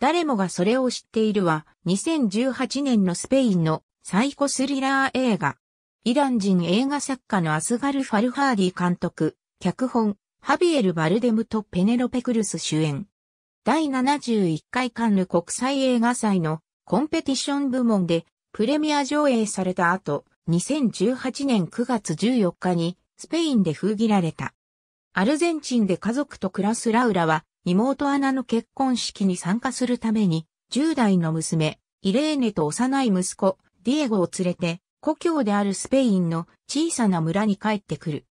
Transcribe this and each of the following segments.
誰もがそれを知っているは、2018年のスペインのサイコスリラー映画。イラン人映画作家のアスガル・ファルハーディ監督、脚本、ハビエル・バルデムとペネロペ・クルス主演。第71回カンヌ国際映画祭のコンペティション部門でプレミア上映された後、2018年9月14日にスペインで封切られた。アルゼンチンで家族と暮らすラウラは妹アナの結婚式に参加するために、10代の娘、イレーネと幼い息子、ディエゴを連れて、故郷であるスペインの小さな村に帰ってくる。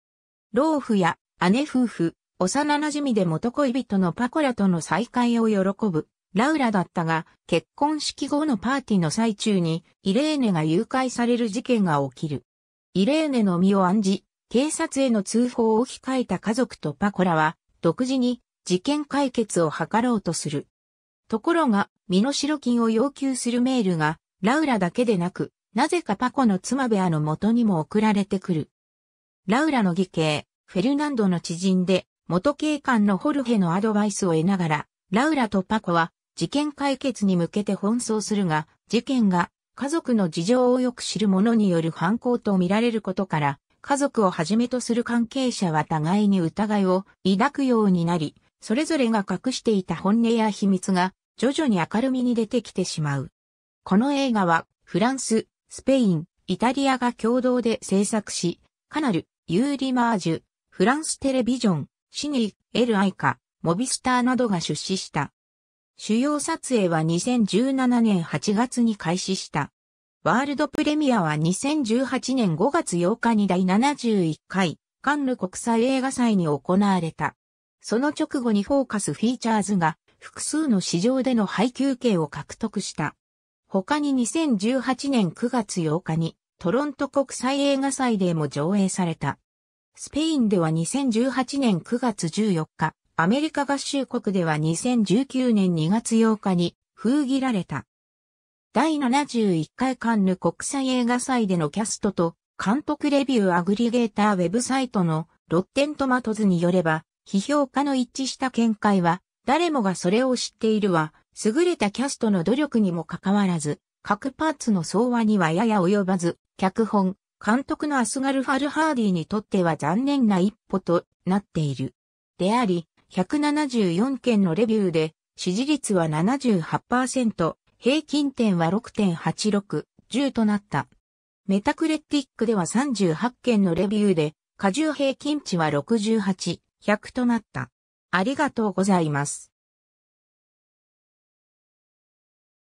老夫や姉夫婦、幼馴染で元恋人のパコラとの再会を喜ぶ、ラウラだったが、結婚式後のパーティーの最中に、イレーネが誘拐される事件が起きる。イレーネの身を案じ、警察への通報を控えた家族とパコラは、独自に事件解決を図ろうとする。ところが、身代金を要求するメールが、ラウラだけでなく、なぜかパコの妻部屋の元にも送られてくる。ラウラの義兄、フェルナンドの知人で、元警官のホルヘのアドバイスを得ながら、ラウラとパコは事件解決に向けて奔走するが、事件が家族の事情をよく知る者による犯行と見られることから、家族をはじめとする関係者は互いに疑いを抱くようになり、それぞれが隠していた本音や秘密が徐々に明るみに出てきてしまう。この映画はフランス、スペイン、イタリアが共同で制作し、カナル、ユーリマージュ、フランステレビジョン、シニー、エルアイカ、モビスターなどが出資した。主要撮影は2017年8月に開始した。ワールドプレミアは2018年5月8日に第71回カンヌ国際映画祭に行われた。その直後にフォーカスフィーチャーズが複数の市場での配給権を獲得した。他に2018年9月8日にトロント国際映画祭でも上映された。スペインでは2018年9月14日、アメリカ合衆国では2019年2月8日に封切られた。第71回カンヌ国際映画祭でのキャストと監督レビューアグリゲーターウェブサイトのロッテントマトズによれば批評家の一致した見解は、誰もがそれを知っているは、優れたキャストの努力にもかかわらず、各パーツの総和にはやや及ばず、脚本、監督のアスガル・ファルハーディにとっては残念な一歩となっている。であり、174件のレビューで、支持率は78%、平均点は6.86、10となった。メタクレティックでは38件のレビューで、過重平均値は68、100となった。ありがとうございます。